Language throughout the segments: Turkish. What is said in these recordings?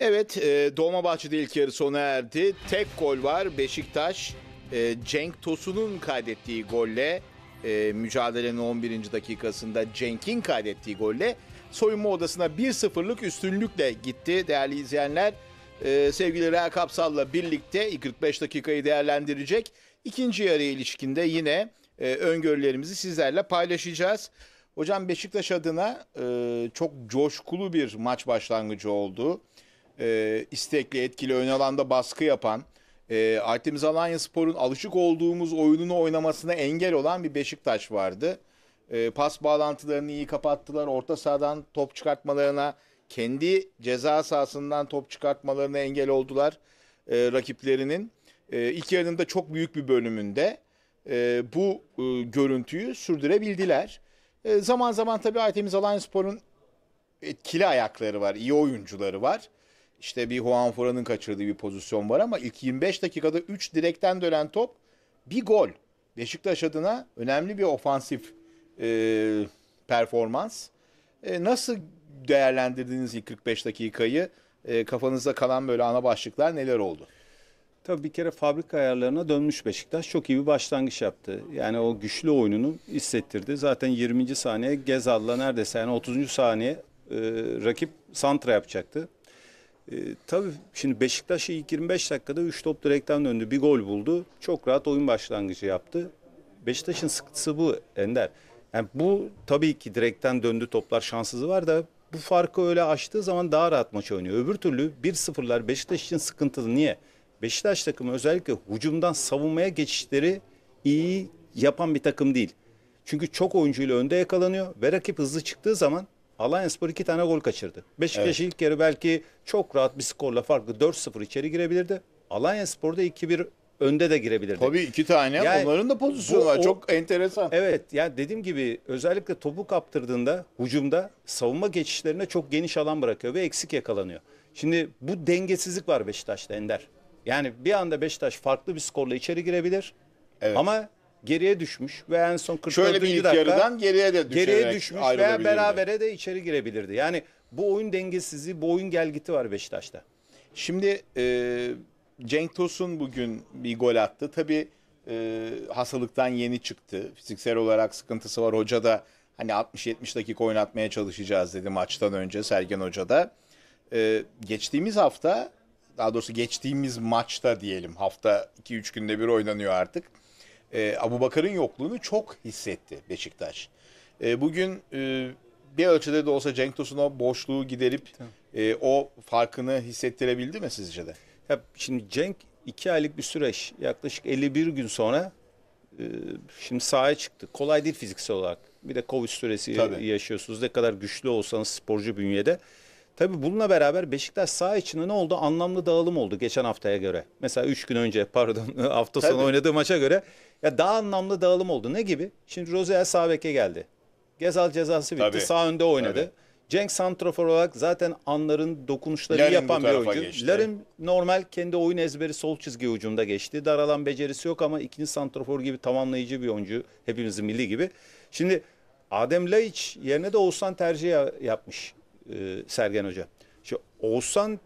Evet, e, Dolmabahçe'de ilk yarı sona erdi. Tek gol var. Beşiktaş e, Cenk Tosun'un kaydettiği golle e, mücadelenin 11. dakikasında Cenk'in kaydettiği golle soyunma odasına 1-0'lık üstünlükle gitti değerli izleyenler. E, sevgili Rea Kapsal'la birlikte 45 dakikayı değerlendirecek. İkinci yarı ilişkinde yine e, öngörülerimizi sizlerle paylaşacağız. Hocam Beşiktaş adına e, çok coşkulu bir maç başlangıcı oldu e, istekli, etkili, ön alanda baskı yapan, e, Artemis Alanya Spor'un alışık olduğumuz oyununu oynamasına engel olan bir Beşiktaş vardı. E, pas bağlantılarını iyi kapattılar. Orta sahadan top çıkartmalarına, kendi ceza sahasından top çıkartmalarına engel oldular e, rakiplerinin. E, ilk yarının da çok büyük bir bölümünde e, bu e, görüntüyü sürdürebildiler. E, zaman zaman tabii Artemis Alanya Spor'un etkili ayakları var, iyi oyuncuları var. İşte bir Juan Foran'ın kaçırdığı bir pozisyon var ama ilk 25 dakikada 3 direkten dönen top bir gol. Beşiktaş adına önemli bir ofansif e, performans. E, nasıl değerlendirdiniz ilk 45 dakikayı? E, kafanızda kalan böyle ana başlıklar neler oldu? Tabii bir kere fabrika ayarlarına dönmüş Beşiktaş. Çok iyi bir başlangıç yaptı. Yani o güçlü oyununu hissettirdi. Zaten 20. saniye Gezal'la neredeyse yani 30. saniye e, rakip santra yapacaktı. E, tabii şimdi Beşiktaş ilk 25 dakikada 3 top direkten döndü. Bir gol buldu. Çok rahat oyun başlangıcı yaptı. Beşiktaş'ın sıkıntısı bu Ender. Yani bu tabii ki direkten döndü toplar şanssızı var da bu farkı öyle açtığı zaman daha rahat maç oynuyor. Öbür türlü 1-0'lar Beşiktaş için sıkıntılı. Niye? Beşiktaş takımı özellikle hücumdan savunmaya geçişleri iyi yapan bir takım değil. Çünkü çok oyuncuyla önde yakalanıyor ve rakip hızlı çıktığı zaman Alanyaspor iki tane gol kaçırdı. Beşiktaş evet. ilk yarı belki çok rahat bir skorla farklı 4-0 içeri girebilirdi. Alanyaspor'da 2-1 önde de girebilirdi. Tabii iki tane yani, onların da pozisyonu var. O, çok enteresan. Evet yani dediğim gibi özellikle topu kaptırdığında hücumda savunma geçişlerine çok geniş alan bırakıyor ve eksik yakalanıyor. Şimdi bu dengesizlik var Beşiktaş'ta Ender. Yani bir anda Beşiktaş farklı bir skorla içeri girebilir. Evet. Ama geriye düşmüş ve en son 44. Şöyle bir ilk dakika, yarıdan geriye de düşerek geriye düşmüş veya berabere de içeri girebilirdi. Yani bu oyun dengesizliği, bu oyun gelgiti var Beşiktaş'ta. Şimdi e, Cenk Tosun bugün bir gol attı. Tabii e, hastalıktan yeni çıktı. Fiziksel olarak sıkıntısı var. Hoca da hani 60-70 dakika oynatmaya çalışacağız dedi maçtan önce Sergen Hoca da. E, geçtiğimiz hafta daha doğrusu geçtiğimiz maçta diyelim hafta 2-3 günde bir oynanıyor artık e, Abu Bakar'ın yokluğunu çok hissetti Beşiktaş. E, bugün e, bir ölçüde de olsa Cenk Tosun o boşluğu giderip e, o farkını hissettirebildi mi sizce de? Ya şimdi Cenk iki aylık bir süreç. Yaklaşık 51 gün sonra e, şimdi sahaya çıktı. Kolay değil fiziksel olarak. Bir de Covid süresi Tabii. yaşıyorsunuz. Ne kadar güçlü olsanız sporcu bünyede. Tabii bununla beraber Beşiktaş sağ içinde ne oldu? Anlamlı dağılım oldu geçen haftaya göre. Mesela 3 gün önce pardon hafta sonu Tabii. oynadığı maça göre ya daha anlamlı dağılım oldu. Ne gibi? Şimdi Rozier sağ beke geldi. Gezal cezası bitti. Tabii. Sağ önde oynadı. Tabii. Cenk Santrafor olarak zaten anların dokunuşları Larin yapan bir oyuncu. Geçti. Larin normal kendi oyun ezberi sol çizgi ucunda geçti. Daralan becerisi yok ama ikinci Santrafor gibi tamamlayıcı bir oyuncu. Hepimizin milli gibi. Şimdi Adem Laiç yerine de Oğuzhan tercih yapmış. E, Sergen Hoca. Şimdi Oğuzhan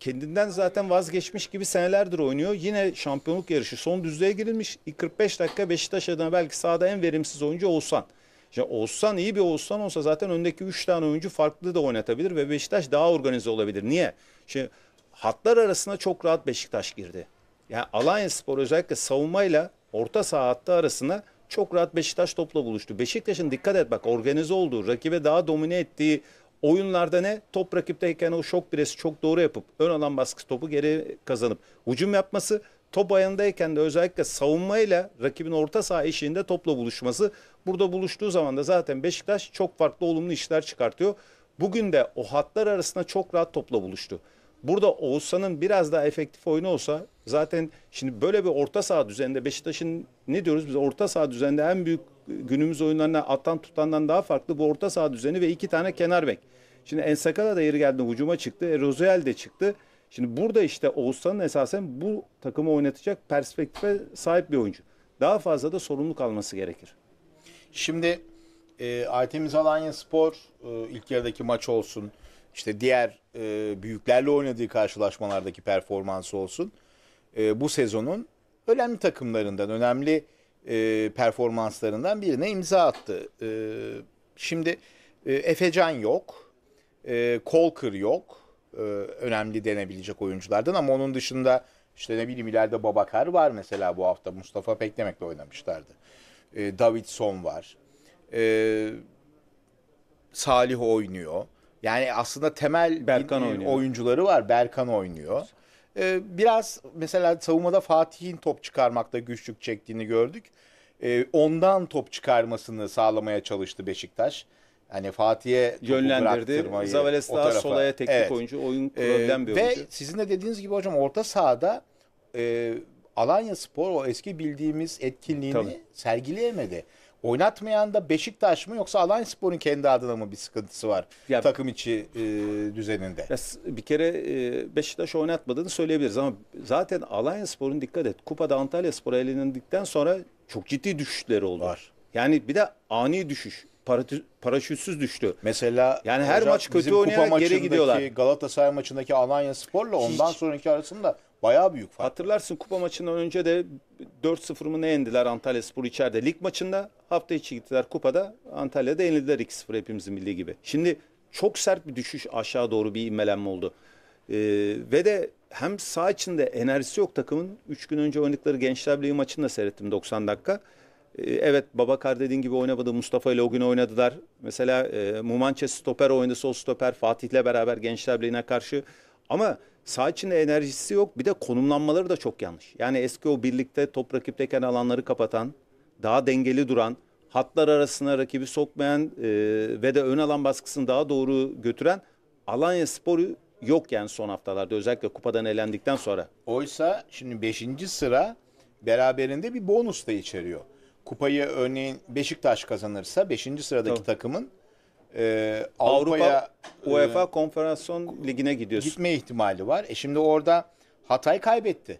kendinden zaten vazgeçmiş gibi senelerdir oynuyor. Yine şampiyonluk yarışı son düzlüğe girilmiş. 45 dakika Beşiktaş adına belki sahada en verimsiz oyuncu Oğuzhan. Şimdi Oğuzhan iyi bir Oğuzhan olsa zaten öndeki 3 tane oyuncu farklı da oynatabilir ve Beşiktaş daha organize olabilir. Niye? Şimdi hatlar arasına çok rahat Beşiktaş girdi. Yani Alliance Spor özellikle savunmayla orta saha hattı arasına çok rahat Beşiktaş topla buluştu. Beşiktaş'ın dikkat et bak organize olduğu, rakibe daha domine ettiği oyunlarda ne? Top rakipteyken o şok presi çok doğru yapıp ön alan baskı topu geri kazanıp hücum yapması top ayağındayken de özellikle savunmayla rakibin orta saha eşiğinde topla buluşması. Burada buluştuğu zaman da zaten Beşiktaş çok farklı olumlu işler çıkartıyor. Bugün de o hatlar arasında çok rahat topla buluştu. Burada Oğuzhan'ın biraz daha efektif oyunu olsa zaten şimdi böyle bir orta saha düzeninde Beşiktaş'ın ne diyoruz biz orta saha düzeninde en büyük günümüz oyunlarına attan tutandan daha farklı bu orta saha düzeni ve iki tane kenar bek. Şimdi Ensakala da yeri geldi hücuma çıktı. E, Rozuel de çıktı. Şimdi burada işte Oğuzhan'ın esasen bu takımı oynatacak perspektife sahip bir oyuncu. Daha fazla da sorumluluk alması gerekir. Şimdi e, Aytemiz Alanya Spor e, ilk yarıdaki maç olsun, işte diğer e, büyüklerle oynadığı karşılaşmalardaki performansı olsun. E, bu sezonun önemli takımlarından, önemli e, performanslarından birine imza attı. E, şimdi e, Efecan yok, e, Kolkır yok, e, önemli denebilecek oyunculardan ama onun dışında işte ne bileyim ileride Babakar var mesela bu hafta Mustafa Peklemek'le oynamışlardı. E, Davidson var. E, Salih oynuyor. Yani aslında temel Berkan oyuncuları var. Berkan oynuyor. Ee, biraz mesela savunmada Fatih'in top çıkarmakta güçlük çektiğini gördük. Ee, ondan top çıkarmasını sağlamaya çalıştı Beşiktaş. Hani Fatih'e yönlendirdi. Zavales daha solaya teknik evet. oyuncu, oyun kurabilen ee, bir ee, oyuncu. Ve sizin de dediğiniz gibi hocam orta sahada e, Alanya Spor o eski bildiğimiz etkinliğini Tabii. sergileyemedi. Oynatmayan da Beşiktaş mı yoksa Alanya Spor'un kendi adına mı bir sıkıntısı var ya, takım içi e, düzeninde? Ya, bir kere e, Beşiktaş oynatmadığını söyleyebiliriz ama zaten Alanya Spor'un dikkat et kupada Antalya Spor'a elenildikten sonra çok ciddi düşüşleri oldu. Var. Yani bir de ani düşüş paraşütsüz düştü. Mesela yani her hocam, maç kötü oynayarak geri gidiyorlar. Galatasaray maçındaki Alanya Spor'la ondan Hiç. sonraki arasında Bayağı büyük fark. Hatırlarsın kupa maçından önce de 4-0 mı ne yendiler Antalya Spor içeride lig maçında. Hafta içi gittiler kupada Antalya'da yenildiler 2-0 hepimizin bildiği gibi. Şimdi çok sert bir düşüş aşağı doğru bir imelenme oldu. Ee, ve de hem sağ içinde enerjisi yok takımın. 3 gün önce oynadıkları Gençler Birliği maçını da seyrettim 90 dakika. Ee, evet Babakar dediğin gibi oynamadı. Mustafa ile o gün oynadılar. Mesela e, Mumançe stoper oynadı. Sol stoper Fatih'le beraber Gençler Birliği'ne karşı. Ama Sağ içinde enerjisi yok. Bir de konumlanmaları da çok yanlış. Yani eski o birlikte top rakipteyken alanları kapatan, daha dengeli duran, hatlar arasına rakibi sokmayan e, ve de ön alan baskısını daha doğru götüren Alanya Sporu yok yani son haftalarda özellikle kupadan elendikten sonra. Oysa şimdi 5. sıra beraberinde bir bonus da içeriyor. Kupayı örneğin Beşiktaş kazanırsa 5. sıradaki Tabii. takımın ee, e, Avrupa, UEFA e, Konferansiyon Ligi'ne gidiyorsun. Gitme ihtimali var. E şimdi orada Hatay kaybetti.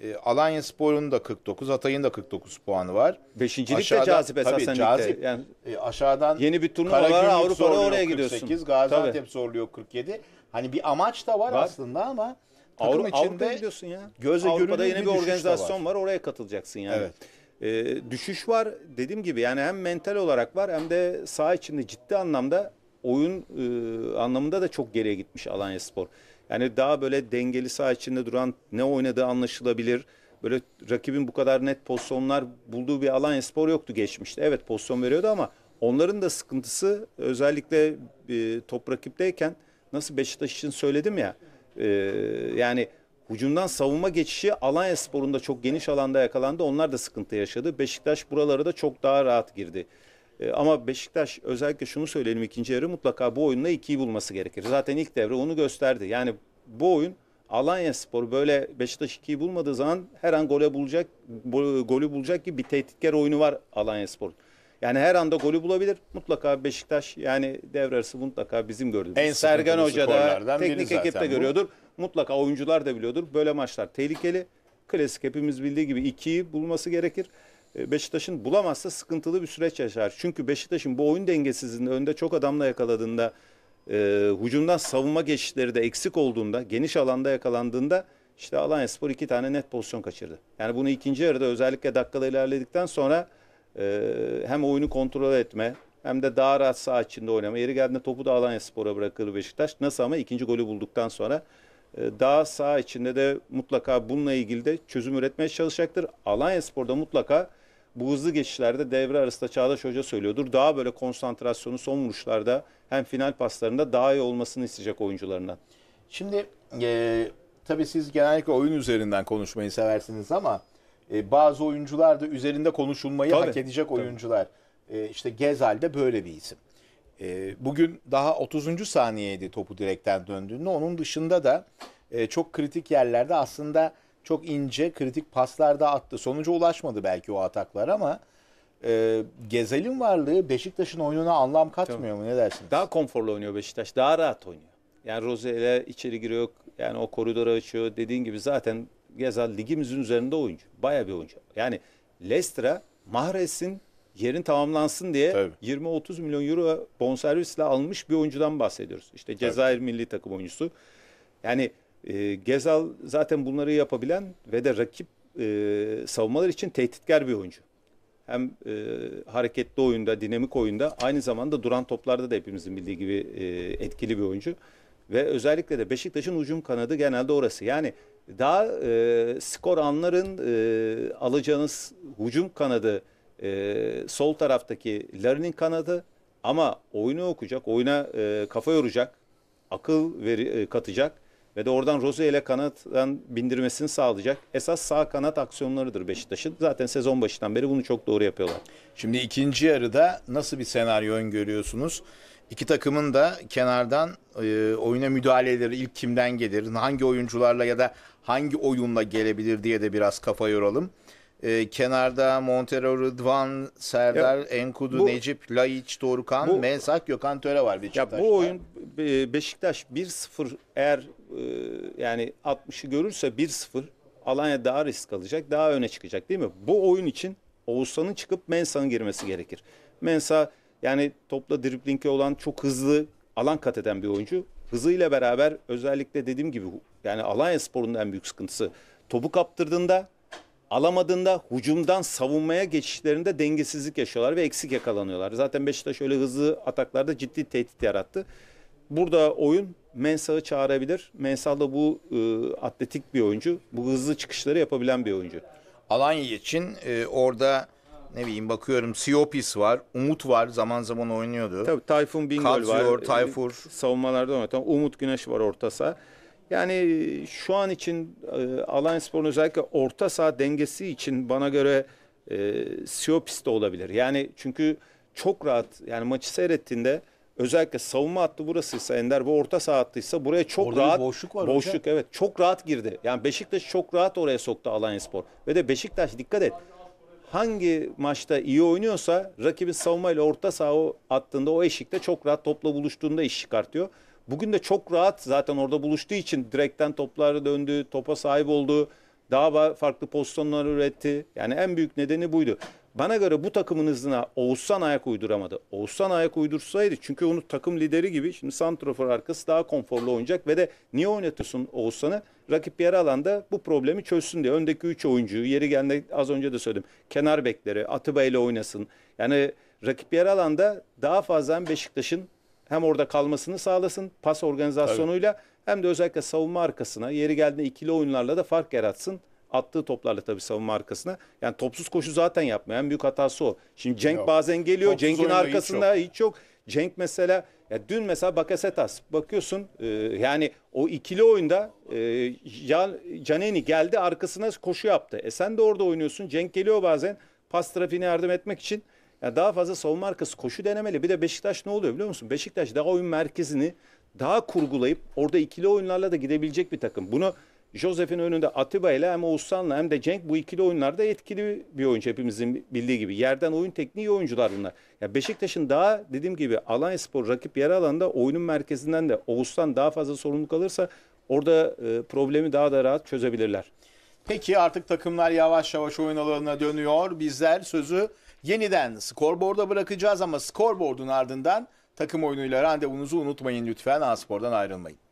E, Alanya Spor'un da 49, Hatay'ın da 49 puanı var. Beşincilik Aşağıda, de cazip tabii, esasen hani cazip. Ligde. Yani, e, aşağıdan yeni bir turnuva var Avrupa'da oraya 48, gidiyorsun. Gaziantep tabii. zorluyor 47. Hani bir amaç da var, var. aslında ama Avru Avrupa'da ya. Gözle Avrupa'da yeni bir, bir organizasyon var. var. Oraya katılacaksın yani. Evet e, düşüş var. Dediğim gibi yani hem mental olarak var hem de saha içinde ciddi anlamda oyun e, anlamında da çok geriye gitmiş Alanya Spor. Yani daha böyle dengeli saha içinde duran ne oynadığı anlaşılabilir. Böyle rakibin bu kadar net pozisyonlar bulduğu bir Alanya Spor yoktu geçmişte. Evet pozisyon veriyordu ama onların da sıkıntısı özellikle e, top rakipteyken nasıl Beşiktaş için söyledim ya. E, yani Hücumdan savunma geçişi Alanya Spor'unda çok geniş alanda yakalandı. Onlar da sıkıntı yaşadı. Beşiktaş buraları da çok daha rahat girdi. E, ama Beşiktaş özellikle şunu söyleyelim ikinci yarı mutlaka bu oyunla ikiyi bulması gerekir. Zaten ilk devre onu gösterdi. Yani bu oyun Alanya Spor böyle Beşiktaş ikiyi bulmadığı zaman her an gole bulacak, golü bulacak gibi bir tehditkar oyunu var Alanya Spor. Yani her anda golü bulabilir. Mutlaka Beşiktaş yani devre arası mutlaka bizim gördüğümüz. En Sergen Hoca da teknik ekipte görüyordur. Bu. Mutlaka oyuncular da biliyordur. Böyle maçlar tehlikeli. Klasik hepimiz bildiği gibi 2'yi bulması gerekir. Ee, Beşiktaş'ın bulamazsa sıkıntılı bir süreç yaşar. Çünkü Beşiktaş'ın bu oyun dengesizliğinde önde çok adamla yakaladığında e, hücumdan savunma geçişleri de eksik olduğunda, geniş alanda yakalandığında işte Alanya Spor iki tane net pozisyon kaçırdı. Yani bunu ikinci yarıda özellikle dakikada ilerledikten sonra e, hem oyunu kontrol etme hem de daha rahat saha içinde oynama. Yeri geldiğinde topu da Alanya Spor'a bırakır Beşiktaş. Nasıl ama ikinci golü bulduktan sonra ee, daha sağ içinde de mutlaka bununla ilgili de çözüm üretmeye çalışacaktır. Alanya Spor'da mutlaka bu hızlı geçişlerde devre arasında Çağdaş Hoca söylüyordur. Daha böyle konsantrasyonu son vuruşlarda hem final paslarında daha iyi olmasını isteyecek oyuncularından. Şimdi e, tabii siz genellikle oyun üzerinden konuşmayı seversiniz ama e, bazı oyuncular da üzerinde konuşulmayı tabii, hak edecek oyuncular. E, işte Gezal de böyle bir isim. E, bugün daha 30. saniyeydi topu direkten döndüğünde. Onun dışında da e, çok kritik yerlerde aslında çok ince kritik paslarda attı. Sonuca ulaşmadı belki o ataklar ama e, Gezel'in varlığı Beşiktaş'ın oyununa anlam katmıyor tamam. mu ne dersiniz? Daha konforlu oynuyor Beşiktaş. Daha rahat oynuyor. Yani Rozel'e içeri giriyor. Yani o koridora açıyor. Dediğin gibi zaten Gezel ligimizin üzerinde oyuncu. Baya bir oyuncu. Yani Lestra Mahrez'in yerin tamamlansın diye 20-30 milyon euro bonservisle almış bir oyuncudan bahsediyoruz. İşte Cezayir Tabii. milli takım oyuncusu. Yani e, Gezal zaten bunları yapabilen ve de rakip e, savunmalar için tehditkar bir oyuncu. Hem e, hareketli oyunda, dinamik oyunda aynı zamanda duran toplarda da hepimizin bildiği gibi e, etkili bir oyuncu. Ve özellikle de Beşiktaş'ın hücum kanadı genelde orası. Yani daha e, skor anların e, alacağınız hücum kanadı e, sol taraftaki Larin'in kanadı ama oyunu okuyacak, oyuna e, kafa yoracak, akıl veri, e, katacak ve de oradan Rozier ile kanattan bindirmesini sağlayacak. Esas sağ kanat aksiyonlarıdır Beşiktaş'ın. Zaten sezon başından beri bunu çok doğru yapıyorlar. Şimdi ikinci yarıda nasıl bir senaryo öngörüyorsunuz? İki takımın da kenardan e, oyuna müdahaleleri ilk kimden gelir, hangi oyuncularla ya da hangi oyunla gelebilir diye de biraz kafa yoralım. Ee, kenarda Montero, Rıdvan, Serdar, ya, Enkudu, bu, Necip, Laiç, Dorukan, bu, Mensak, Gökhan Töre var Beşiktaş'ta. bu oyun Beşiktaş 1-0 eğer e, yani 60'ı görürse 1-0 Alanya daha risk alacak, daha öne çıkacak değil mi? Bu oyun için Oğuzhan'ın çıkıp Mensah'ın girmesi gerekir. Mensa yani topla driblingi olan çok hızlı alan kat eden bir oyuncu. Hızıyla beraber özellikle dediğim gibi yani Alanya Spor'un en büyük sıkıntısı topu kaptırdığında alamadığında hucumdan savunmaya geçişlerinde dengesizlik yaşıyorlar ve eksik yakalanıyorlar. Zaten Beşiktaş öyle hızlı ataklarda ciddi tehdit yarattı. Burada oyun Mensah'ı çağırabilir. Mensah da bu e, atletik bir oyuncu. Bu hızlı çıkışları yapabilen bir oyuncu. Alanya için e, orada ne bileyim bakıyorum Siopis var, Umut var zaman zaman oynuyordu. Tabii Tayfun Bingöl Katsıyor, var. Tayfur. E, savunmalarda oynatan Umut Güneş var orta saha. Yani şu an için e, Alliance Spor'un özellikle orta saha dengesi için bana göre e, Siopis de olabilir. Yani çünkü çok rahat yani maçı seyrettiğinde özellikle savunma hattı burasıysa Ender bu orta saha hattıysa buraya çok Orada rahat boşluk var boşluk hocam. evet çok rahat girdi. Yani Beşiktaş çok rahat oraya soktu Alanyaspor. Ve de Beşiktaş dikkat et. Hangi maçta iyi oynuyorsa rakibin savunmayla orta saha attığında o eşikte çok rahat topla buluştuğunda iş çıkartıyor. Bugün de çok rahat zaten orada buluştuğu için direkten topları döndü, topa sahip oldu. Daha farklı pozisyonlar üretti. Yani en büyük nedeni buydu. Bana göre bu takımın hızına Oğuzhan ayak uyduramadı. Oğuzhan ayak uydursaydı çünkü onu takım lideri gibi şimdi Santrofor arkası daha konforlu oynayacak ve de niye oynatıyorsun Oğuzhan'ı? Rakip yarı alanda bu problemi çözsün diye. Öndeki 3 oyuncuyu yeri geldi az önce de söyledim. Kenar bekleri Atiba ile oynasın. Yani rakip yarı alanda daha fazla Beşiktaş'ın hem orada kalmasını sağlasın pas organizasyonuyla tabii. hem de özellikle savunma arkasına yeri geldiğinde ikili oyunlarla da fark yaratsın. Attığı toplarla tabii savunma arkasına. Yani topsuz koşu zaten yapmıyor. En büyük hatası o. Şimdi Cenk yok. bazen geliyor. Topsuz Cenk'in arkasında hiç yok. Hiç yok. Cenk mesela ya dün mesela Bakasetas bakıyorsun e, yani o ikili oyunda e, Caneni geldi arkasına koşu yaptı. E sen de orada oynuyorsun. Cenk geliyor bazen pas trafiğine yardım etmek için. Yani daha fazla savunma arkası koşu denemeli. Bir de Beşiktaş ne oluyor biliyor musun? Beşiktaş daha oyun merkezini daha kurgulayıp orada ikili oyunlarla da gidebilecek bir takım. Bunu Josef'in önünde Atiba ile hem Oğuzhan'la hem de Cenk bu ikili oyunlarda etkili bir oyuncu hepimizin bildiği gibi. Yerden oyun tekniği oyuncular bunlar. Ya Beşiktaş'ın daha dediğim gibi Alanya Spor rakip yer alanında oyunun merkezinden de Oğuzhan daha fazla sorumluluk alırsa orada e, problemi daha da rahat çözebilirler. Peki artık takımlar yavaş yavaş oyun alanına dönüyor. Bizler sözü yeniden skorboarda bırakacağız ama skorboardun ardından takım oyunuyla randevunuzu unutmayın lütfen. Aspor'dan ayrılmayın.